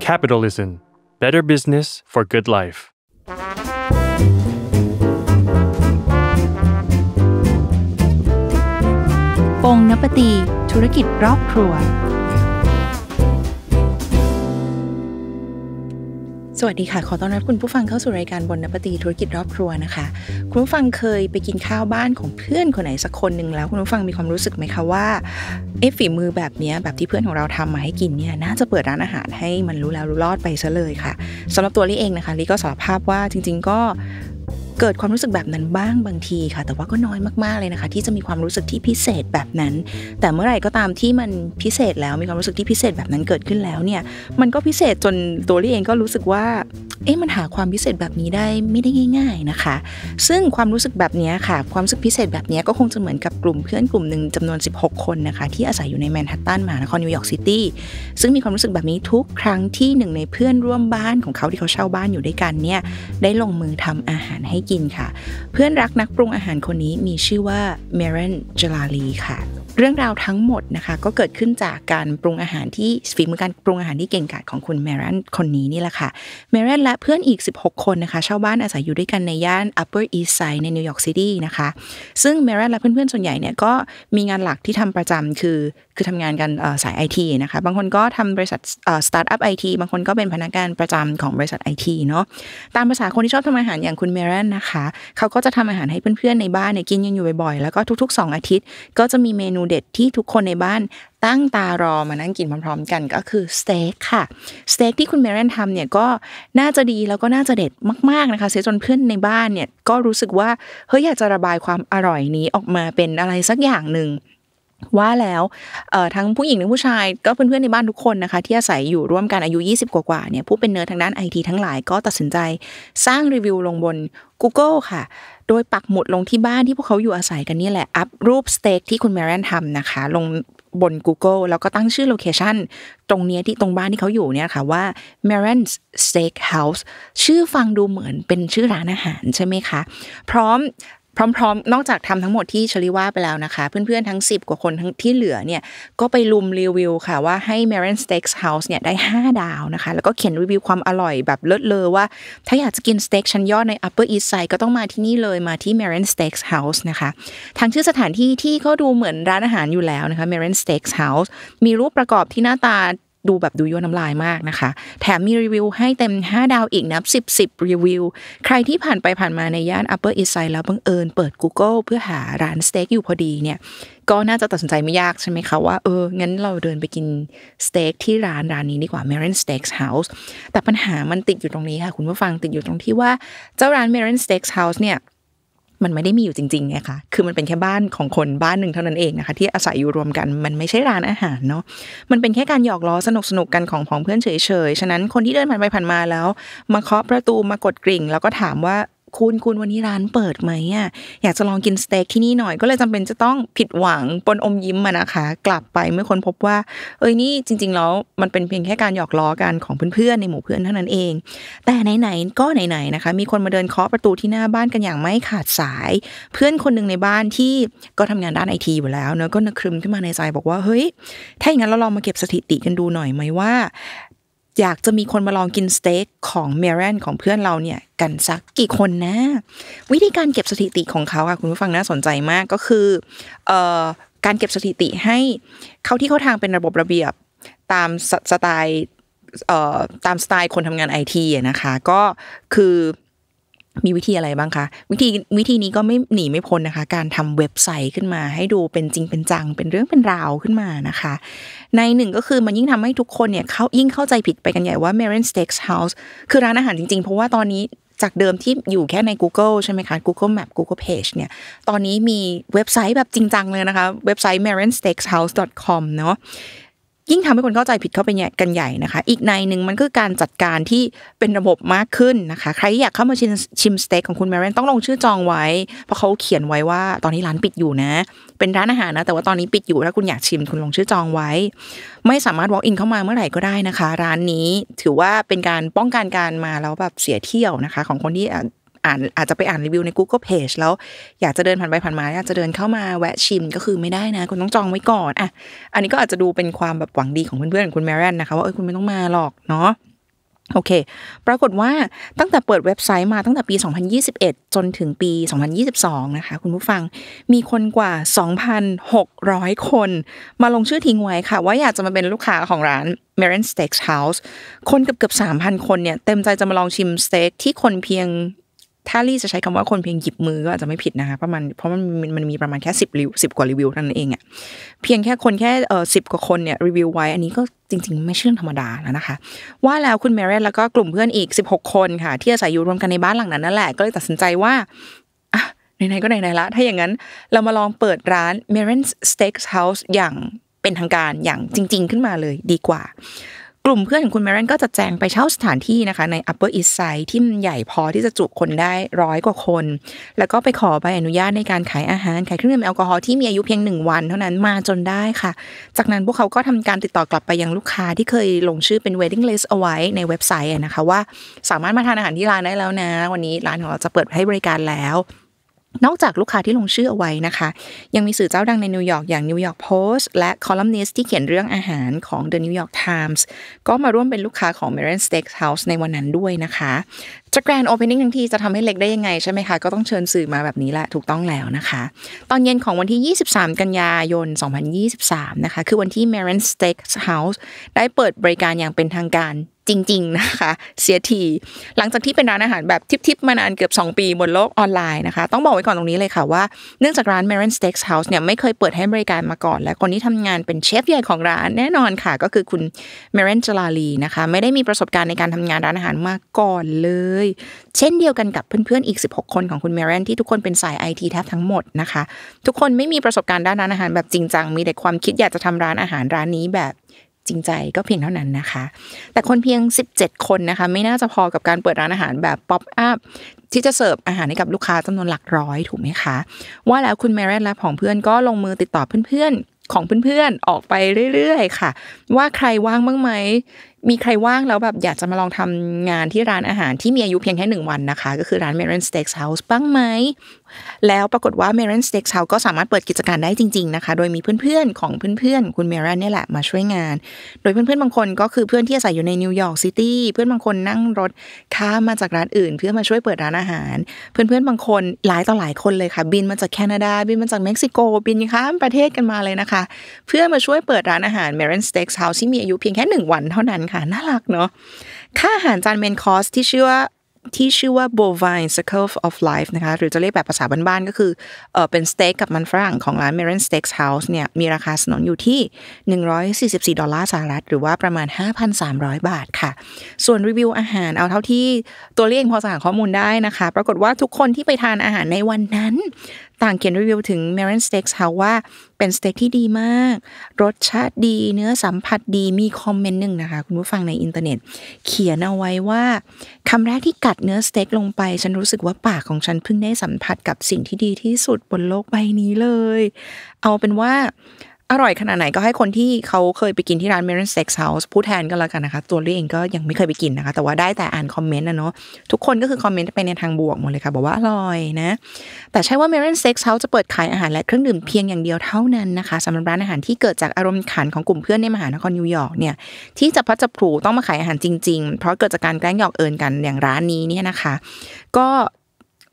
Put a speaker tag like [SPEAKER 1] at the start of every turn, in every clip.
[SPEAKER 1] Capitalism Better Business for Good Life ปงนปตีธุรกิจรอบครัวสวัสดีค่ะ ขอต้อนรับคุณผู้ฟังเข้าสู่รายการบนนปตีธุรกิจรอบครัวนะคะ คุณผู้ฟังเคยไปกินข้าวบ้านของเพื่อนคนไหนสักคนหนึ่งแล้ว คุณผู้ฟังมีความรู้สึกไหมคะว่า เอฟฝีมือแบบนี้แบบที่เพื่อนของเราทำมาให้กินเนี่ยน่าจะเปิดร้านอาหารให้มันรู้แล้วรู้รอดไปซะเลยค่ะ สำหรับตัวลี่เองนะคะลี่ก็สารภาพว่าจริงๆก็เกิดความรู้สึกแบบนั้นบ้างบางทีค่ะ แต่ว่าก็น้อยมาก ๆ เลยนะคะ ที่จะมีความรู้สึกที่พิเศษแบบนั้น แต่เมื่อไหร่ก็ตามที่มันพิเศษแล้วมีความรู้สึกที่พิเศษแบบนั้นเกิดขึ้นแล้วเนี่ยมันก็พิเศษจนตัวลี่เองก็รู้สึกว่าเอ๊ะมันหาความพิเศษแบบนี้ได้ไม่ได้ง่าย ๆนะคะ ซึ่งความรู้สึกแบบนี้ค่ะ ความรู้สึกพิเศษแบบนี้ก็คงจะเหมือนกับกลุ่มเพื่อนกลุ่มหนึ่งจำนวน 16 คนนะคะที่อาศัยอยู่ในแมนฮัตตันมหานครนิวยอร์กซิตี้ซึ่งมีความรู้สึกแบบนี้ทุกครั้งที่หนึ่ง ในเพื่อนร่วมบ้านของเขาที่เขาเช่าบ้านอยู่ด้วยกันเนี่ยได้ลงมือทำอาหารใกินค่ะเพื่อนรักนักปรุงอาหารคนนี้มีชื่อว่าเมรันจลาลีค่ะ เรื่องราวทั้งหมดนะคะ ก็เกิดขึ้นจากการปรุงอาหารที่ฝีมือการปรุงอาหารที่เก่งกาจของคุณเมรันคนนี้นี่แหละค่ะ เมรันและเพื่อนอีก 16 คนนะคะ ชาวบ้านอาศัยอยู่ด้วยกันในย่าน Upper East Side ในนิวยอร์กซิตี้นะคะ ซึ่งเมรันและเพื่อนๆ ส่วนใหญ่เนี่ยก็มีงานหลักที่ทำประจำคือคือทำงานกันสายไอทีนะคะ บางคนก็ทำบริษัทสตาร์ทอัพไอทีบางคนก็เป็นพนักงานประจำของบริษัทไอทีเนาะตามภาษาคนที่ชอบทำอาหารอย่างคุณเมรันนะคะเขาก็จะทำอาหารให้เพื่อนๆในบ้านเนี่ยกินยังอยู่บ่อยๆ แล้วก็ทุก ๆ 2 อาทิตย์ ก็จะมีเมนูเด็ดที่ทุกคนในบ้านตั้งตารอมานั่งกินพร้อมๆกันก็คือสเต็กค่ะสเต็กที่คุณเมรันทำเนี่ยก็น่าจะดีแล้วก็น่าจะเด็ดมากๆนะคะเสียจนเพื่อนในบ้านเนี่ยก็รู้สึกว่าเฮ้ยอยากจะระบายความอร่อยนี้ออกมาเป็นอะไรสักอย่างหนึ่งว่าแล้วทั้งผู้หญิงทั้งผู้ชายก็เพื่อนๆ ในบ้านทุกคนนะคะ ที่อาศัยอยู่ร่วมกันอายุ 20 กว่าๆเนี่ยผู้เป็นเนื้อทางด้านไอทีทั้งหลายก็ตัดสินใจสร้างรีวิวลงบน Google ค่ะ โดยปักหมุดลงที่บ้านที่พวกเขาอยู่อาศัยกันนี่แหละอัพรูปสเต็กที่คุณแมรนทำนะคะ ลงบน Google แล้วก็ตั้งชื่อโลเคชันตรงเนี้ยที่ตรงบ้านที่เขาอยู่เนี่ยค่ะว่า m a r o n Steak House ชื่อฟังดูเหมือนเป็นชื่อร้านอาหารใช่ไหมคะพร้อมพร้อมๆ นอกจากทำทั้งหมดที่ชลิว่าไปแล้วนะคะ เพื่อนๆ ทั้ง 10 กว่าคนทั้งที่เหลือเนี่ย ก็ไปลุมรีวิวค่ะว่าให้ m a r i n Steaks House เนี่ยได้ 5 ดาวนะคะ แล้วก็เขียนรีวิวความอร่อยแบบเลิศเลอว่า ถ้าอยากจะกินสเต็กชั้นยอดใน Upper East Side ก็ต้องมาที่นี่เลยมาที่ m a r i n Steaks House นะคะทางชื่อสถานที่ที่ก็ดูเหมือนร้านอาหารอยู่แล้วนะคะ m a r i n Steaks House มีรูปประกอบที่หน้าตาดูแบบดูย้อนน้ำลายมากนะคะ แถมมีรีวิวให้เต็ม 5 ดาวอีกนับ10 10รีวิว ใครที่ผ่านไปผ่านมาในย่าน Upper East Side แล้วบังเอิญเปิด Google เพื่อหาร้านสเต็กอยู่พอดีเนี่ยก็น่าจะตัดสินใจไม่ยากใช่ไหมคะ ว่า เออ งั้นเราเดินไปกินสเต็กที่ร้านร้านนี้ดีกว่า m a r i n Steaks House แต่ปัญหามันติดอยู่ตรงนี้ค่ะ คุณผู้ฟังติดอยู่ตรงที่ว่าเจ้าร้าน m a r i n Steaks House เนี่ยมันไม่ได้มีอยู่จริง ๆไงคะ คือมันเป็นแค่บ้านของคนบ้านหนึ่งเท่านั้นเองนะคะที่อาศัยอยู่รวมกัน มันไม่ใช่ร้านอาหารเนาะ มันเป็นแค่การหยอกล้อสนุกสนุกกันของของเพื่อนเฉยๆ ฉะนั้นคนที่เดินผ่านไปผ่านมาแล้ว มาเคาะประตูมากดกริ่งแล้วก็ถามว่าคุณคุณวันนี้ร้านเปิดไหมอ่ะ อยากจะลองกินสเต็กที่นี่หน่อยก็เลยจำเป็นจะต้องผิดหวังปนอมยิ้มมานะคะกลับไปเมื่อคนพบว่า เอ้ยนี่จริงๆ แล้วมันเป็นเพียงแค่การหยอกล้อกันของเพื่อนๆในหมู่เพื่อนเท่านั้นเอง แต่ไหนๆก็ไหนๆนะคะ มีคนมาเดินเคาะประตูที่หน้าบ้านกันอย่างไม่ขาดสาย เพื่อนคนหนึ่งในบ้านที่ก็ทำงานด้านไอที อยู่แล้วเนอะก็นึกครึมขึ้นมาในใจบอกว่าเฮ้ย ถ้าอย่างนั้นเราลองมาเก็บสถิติกันดูหน่อยไหมว่าอยากจะมีคนมาลองกินสเต็กของเมรันของเพื่อนเราเนี่ยกันสักกี่คนนะ วิธีการเก็บสถิติของเขาค่ะคุณผู้ฟังน่าสนใจมากก็คือเอ่อการเก็บสถิติให้เขาที่เข้าทางเป็นระบบระเบียบตามสไตล์ตามสไตล์คนทำงานไอทีนะคะก็คือมีวิธีอะไรบ้างคะ วิธีวิธีนี้ก็ไม่หนีไม่พ้นนะคะ การทำเว็บไซต์ขึ้นมาให้ดูเป็นจริงเป็นจัง เป็นเรื่องเป็นราวขึ้นมานะคะ ในหนึ่งก็คือมันยิ่งทำให้ทุกคนเนี่ย เขายิ่งเข้าใจผิดไปกันใหญ่ว่า m a r i n Steaks House คือร้านอาหารจริง ๆ เพราะว่าตอนนี้จากเดิมที่อยู่แค่ใน Google ใช่ไหมคะ Google Map Google Page เนี่ย ตอนนี้มีเว็บไซต์แบบจริงจังเลยนะคะ เว็บไซต์ m e r i n s t e a k s h o u s e c o m เนาะยิ่งทำให้คนเข้าใจผิดเข้าไปเนี่ยกันใหญ่นะคะ อีกในหนึ่งมันคือการจัดการที่เป็นระบบมากขึ้นนะคะ ใครอยากเข้ามาชิมชิมสเต็กของคุณแมรนต้องลงชื่อจองไว้เพราะเขาเขียนไว้ว่าตอนนี้ร้านปิดอยู่นะ เป็นร้านอาหารนะ แต่ว่าตอนนี้ปิดอยู่ถ้าคุณอยากชิมคุณลงชื่อจองไว้ ไม่สามารถ walk in เข้ามาเมื่อไหร่ก็ได้นะคะ ร้านนี้ถือว่าเป็นการป้องกันการมาแล้วแบบเสียเที่ยวนะคะ ของคนที่อ่านอาจจะไปอ่านรีวิวใน Google Page แล้วอยากจะเดินผ่านไปผ่านมา อยากจะเดินเข้ามาแวะชิมก็คือไม่ได้นะ คุณต้องจองไว้ก่อนอ่ะอันนี้ก็อาจจะดูเป็นความแบบหวังดีของเพื่อนๆของคุณแมรนนะคะ ว่าเออคุณไม่ต้องมาหรอกเนาะโอเค ปรากฏว่าตั้งแต่เปิดเว็บไซต์มาตั้งแต่ปี 2021 จนถึงปี 2022 นะคะ คุณผู้ฟังมีคนกว่า 2,600 คน มาลงชื่อทิ้งไว้ค่ะ ว่าอยากจะมาเป็นลูกค้าของร้าน m e r i n Steakhouse คนเกือบเกือบ3,000 คนเนี่ยเต็มใจจะมาลองชิมสเต็กที่คนเพียงถ้าลี่จะใช้คำว่าคนเพียงหยิบมือก็อาจจะไม่ผิดนะคะประมาณเพราะมันมันมีประมาณแค่สิบรีวิวสิบกว่ารีวิวนั่นเองอะ่ะเพียงแค่คนแค่เออสิบกว่าคนเนี่ยรีวิวไว้อันนี้ก็จริงๆ ไม่ใช่เรื่องธรรมดาแล้วนะคะ ว่าแล้วคุณแมรี่แล้วก็กลุ่มเพื่อนอีกสิบหกคนค่ะ ที่อาศัยอยู่รวมกันในบ้านหลังนั้นนั่นแหละก็เลยตัดสินใจว่าไหนๆ ก็ไหนๆละถ้าอย่างนั้นเรามาลองเปิดร้านเมรีนสเต็กเฮาส์อย่างเป็นทางการอย่างจริง ๆขึ้นมาเลยดีกว่ากลุ่มเพื่อนของคุณแมรนก็จะแจงไปเช่าสถานที่นะคะ ใน Upper East Side ที่มันใหญ่พอที่จะจุคนได้ร้อยกว่าคน แล้วก็ไปขอใบอนุญาตในการขายอาหาร ขายเครื่องดื่มแอลกอฮอล์ที่มีอายุเพียงหนึ่งวันเท่านั้นมาจนได้ค่ะ จากนั้นพวกเขาก็ทำการติดต่อกลับไปยังลูกค้าที่เคยลงชื่อเป็น waiting list เอาไว้ในเว็บไซต์นะคะว่าสามารถมาทานอาหารที่ร้านได้แล้วนะ วันนี้ร้านของเราจะเปิดให้บริการแล้วนอกจากลูกค้าที่ลงชื่อเอาไว้นะคะ ยังมีสื่อเจ้าดังในนิวยอร์กอย่างนิวยอร์กโพสต์และคอลัมนิสที่เขียนเรื่องอาหารของ The New York Times ก็มาร่วมเป็นลูกค้าของ m a r i n Steakhouse ในวันนั้นด้วยนะคะจะแกรนโอเพนนิ่งทั้งทีจะทำให้เล็กได้ยังไงใช่ไหมคะก็ต้องเชิญสื่อมาแบบนี้แหละถูกต้องแล้วนะคะ ตอนเย็นของวันที่ 23 กันยายน2023นะคะคือวันที่ m a r i n Steakhouse ได้เปิดบริการอย่างเป็นทางการจริงๆนะคะเสียทีหลังจากที่เป็นร้านอาหารแบบทิปๆมานานเกือบ2ปีบนโลกออนไลน์นะคะต้องบอกไว้ก่อนตรงนี้เลยค่ะว่าเนื่องจากร้าน m a r i n Steakhouse เนี่ยไม่เคยเปิดให้บริการมาก่อน และคนที่ทำงานเป็นเชฟใหญ่ของร้านแน่นอนค่ะก็คือคุณ m a r i n จลาลีนะคะไม่ได้มีประสบการณ์ในการทำงานร้านอาหารมาก่อนเลยเช่นเดียวกันกับเพื่อนๆ อีก 16 คนของคุณเมรนที่ทุกคนเป็นสายไอทีแทบทั้งหมดนะคะ ทุกคนไม่มีประสบการณ์ด้านอาหารแบบจริงจังมีแต่ความคิดอยากจะทำร้านอาหารร้านนี้แบบจริงใจก็เพียงเท่านั้นนะคะ แต่คนเพียง 17 คนนะคะ ไม่น่าจะพอกับการเปิดร้านอาหารแบบป๊อปอัพที่จะเสิร์ฟอาหารให้กับลูกค้าจำนวนหลักร้อยถูกไหมคะ ว่าแล้วคุณเมรนและผองเพื่อนก็ลงมือติดต่อเพื่อนๆ ของเพื่อนๆ ออกไปเรื่อยๆ ค่ะ ว่าใครว่างบ้างไหมมีใครว่างแล้วแบบ อยากจะมาลองทำงานที่ร้านอาหาร ที่มีอายุเพียงแค่หนึ่งวันนะคะ ก็คือร้าน m e r ร n Steak House บ้างไหม แล้วปรากฏว่า m e r ร n Steak House ก็สามารถเปิดกิจการได้จริงๆนะคะ โดยมีเพื่อนๆของเพื่อนๆ คุณเมรันเนี่ยแหละมาช่วยงาน โดยเพื่อนๆบางคนก็คือเพื่อนที่อาศัยอยู่ในนิวยอร์กซิตี้เพื่อนบางคนนั่งรถข้ามมาจากร้านอื่น เพื่อมาช่วยเปิดร้านอาหาร เพื่อนๆบางคนหลายต่อหลายคนเลยค่ะ บินมาจากแคนาดา บินมาจากเม็กซิโกบินข้ามประเทศกันมาเลยนะคะ เพื่อมาช่วยเปิดร้านอาหาร m e r ร n Steak House ที่มีอายุเพียงแค่ 1 วันเท่านั้นค่ะน่ารักเนาะค่าอาหารจานเมนคอสที่ชื่อว่าที่ชื่อว่า bovine circle of life นะคะหรือจะเรียกแบบภาษาบ้านๆก็คือเออเป็นสเต็กกับมันฝรั่งของร้าน m e r e n Steaks House เนี่ยมีราคาสนนอยู่ที่ 144 ดอลลาร์สหรัฐหรือว่าประมาณ 5,300 บาทค่ะ ส่วนรีวิวอาหารเอาเท่าที่ตัวเลขพอสัหงข้อมูลได้นะคะปรากฏว่าทุกคนที่ไปทานอาหารในวันนั้นต่างเขียนรีวิวถึง m a r i n Steaks ค่ะว่าเป็นสเต็กที่ดีมาก รสชาติดีเนื้อสัมผัสดีมีคอมเมนต์หนึ่งนะคะ คุณผู้ฟังในอินเทอร์เน็ต เขียนเอาไว้ว่า คำแรกที่กัดเนื้อสเต็กลงไป ฉันรู้สึกว่าปากของฉันเพิ่งได้สัมผัสกับสิ่งที่ดีที่สุดบนโลกใบนี้เลย เอาเป็นว่าอร่อยขนาดไหนก็ให้คนที่เขาเคยไปกินที่ร้านเมรอน s เต็กเฮาส์พูดแทนก็แล้วกันนะคะ ตัวลี่เองก็ยังไม่เคยไปกินนะคะ แต่ว่าได้แต่อ่านคอมเมนต์นะเนาะทุกคนก็คือคอมเมนต์ไปในทางบวกหมดเลยค่ะบอกว่าอร่อยนะ แต่ใช่ว่าเมรอน s เต็กเฮาส์จะเปิดขายอาหารและเครื่องดื่มเพียงอย่างเดียวเท่านั้นนะคะสำหรับร้านอาหารที่เกิดจากอารมณ์ขันของกลุ่มเพื่อนในมหานครนิวยอร์กเนี่ยที่จะพัดจับผูต้องมาขายอาหารจริงๆเพราะเกิดจากการแกล้งหยอกเอิญกันอย่างร้านนี้เนี่ยนะคะ ก็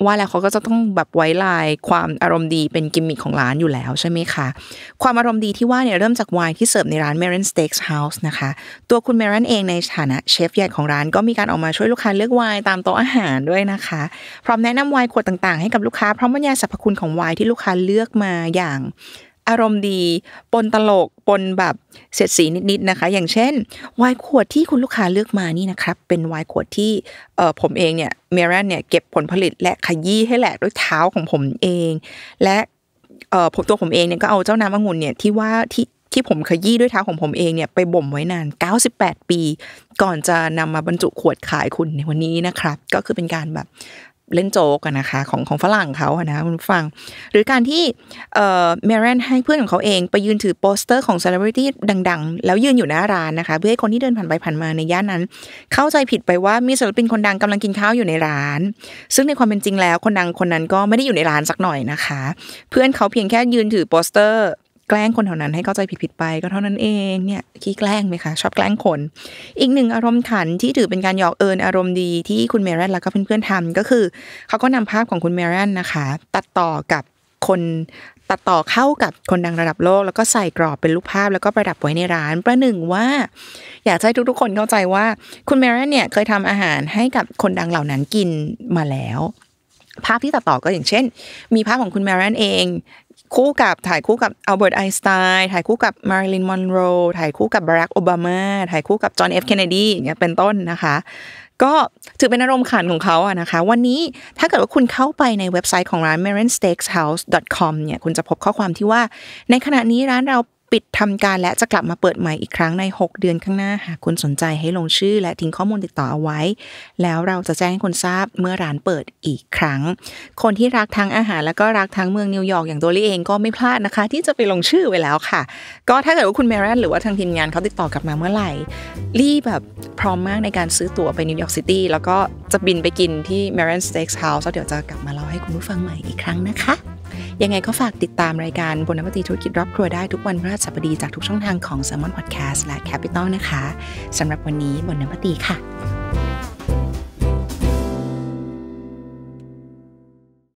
[SPEAKER 1] ว่าแล้วเขาก็จะต้องแบบไว้ลายความอารมณ์ดีเป็นกิมมิคของร้านอยู่แล้วใช่ไหมคะความอารมณ์ดีที่ว่าเนี่ยเริ่มจากไวน์ที่เสิร์ฟในร้าน m e r o n Steaks House นะคะตัวคุณ m ม r o n เองในฐานะเชฟใหญ่ของร้านก็มีการออกมาช่วยลูกค้าเลือกไวน์ตามโต๊ะอาหารด้วยนะคะ พร้อมแนะนำไวน์ขวดต่างๆให้กับลูกค้าพร้อมบรรยายสรรพคุณของไวน์ที่ลูกค้าเลือกมาอย่างอารมณ์ดีปนตลกปนแบบเสียดสีนิดๆนะคะ อย่างเช่นไวน์ขวดที่คุณลูกค้าเลือกมานี่นะครับ เป็นไวน์ขวดที่เผมเองเนี่ยเมรันเนี่ยเก็บผลผลิตและขยี้ให้แหลกด้วยเท้าของผมเอง และเออผมตัวผมเองเนี่ยก็เอาเจ้าน้ำองุ่นเนี่ยที่ว่าที่ที่ผมขยี้ด้วยเท้าของผมเองเนี่ยไปบ่มไว้นาน 98 ปี ก่อนจะนำมาบรรจุขวดขายคุณในวันนี้นะครับ ก็คือเป็นการแบบเล่นโจกกนะคะของของฝรั่งเขาอะนะคุณฟัง หรือการที่เอ่อเมรันให้เพื่อนของเขาเอง ไปยืนถือโปสเตอร์ ของเซเลบริตี้ดังๆ แล้วยืนอยู่หน้าร้านนะคะ เพื่อให้คนที่เดินผ่านไปผ่านมาในย่านนั้น เข้าใจผิดไปว่ามีศิลปินคนดังกำลังกินข้าวอยู่ในร้านซึ่งในความเป็นจริงแล้วคนดังคนนั้นก็ไม่ได้อยู่ในร้านสักหน่อยนะคะ เพื่อนเขาเพียงแค่ยืนถือโปสเตอร์แกล้งคนแถวนั้นให้เข้าใจผิดๆ ไปก็เท่านั้นเองเนี่ยขี้แกล้งไหมคะชอบแกล้งคน อีกหนึ่งอารมณ์ขันที่ถือเป็นการหยอกเอิญอารมณ์ดีที่คุณเมรันแล้วก็เพื่อนๆทำก็คือเขาก็นำภาพของคุณเมรันนะคะตัดต่อกับคนตัดต่อเข้ากับคนดังระดับโลก แล้วก็ใส่กรอบเป็นรูปภาพแล้วก็ประดับไว้ในร้านประหนึ่งว่า อยากให้ทุกๆคนเข้าใจว่าคุณเมรันเนี่ยเคยทำอาหารให้กับคนดังเหล่านั้นกินมาแล้ว ภาพที่ตัดต่อก็อย่างเช่น มีภาพของคุณแมรันเองคู่กับถ่ายคู่กับอัลเบิร์ตไอน์สไตน์ถ่ายคู่กับมาริลินมอนโรถ่ายคู่กับบารักโอบามาถ่ายคู่กับจอห์นเอฟเคนเนดีอย่างเงี้ยเป็นต้นนะคะ ก็ถือเป็นอารมณ์ขันของเขาอะนะคะ วันนี้ถ้าเกิดว่าคุณเข้าไปในเว็บไซต์ของร้าน m a r i n s t e a k h o u s e c o m เนี่ยคุณจะพบข้อความที่ว่าในขณะนี้ร้านเราปิดทำการและจะกลับมาเปิดใหม่อีกครั้งใน 6 เดือนข้างหน้า หากคุณสนใจให้ลงชื่อและทิ้งข้อมูลติดต่อเอาไว้ แล้วเราจะแจ้งให้คนทราบเมื่อร้านเปิดอีกครั้ง คนที่รักทั้งอาหารและก็รักทั้งเมืองนิวยอร์กอย่างตัวลี่เองก็ไม่พลาดนะคะ ที่จะไปลงชื่อไว้แล้วค่ะ ก็ถ้าเกิดว่าคุณเมรันหรือว่าทางทีมงานเขาติดต่อกลับมาเมื่อไหร่ รีบแบบพร้อมมากในการซื้อตั๋วไปนิวยอร์กซิตี้แล้วก็จะบินไปกินที่ m มร i นสเต็ก k h o u s สแล้วเดี๋ยวจะกลับมาเล่าให้คุณผู้ฟังใหม่อีกครั้งนะคะยังไงก็ฝากติดตามรายการบนนวัติธุรกิจรอบครัวได้ทุกวันพฤหัสบดีจากทุกช่องทางของ s ซ m o n Podcast และ Capital นะคะ สำหรับวันนี้บนนวัติค่ะ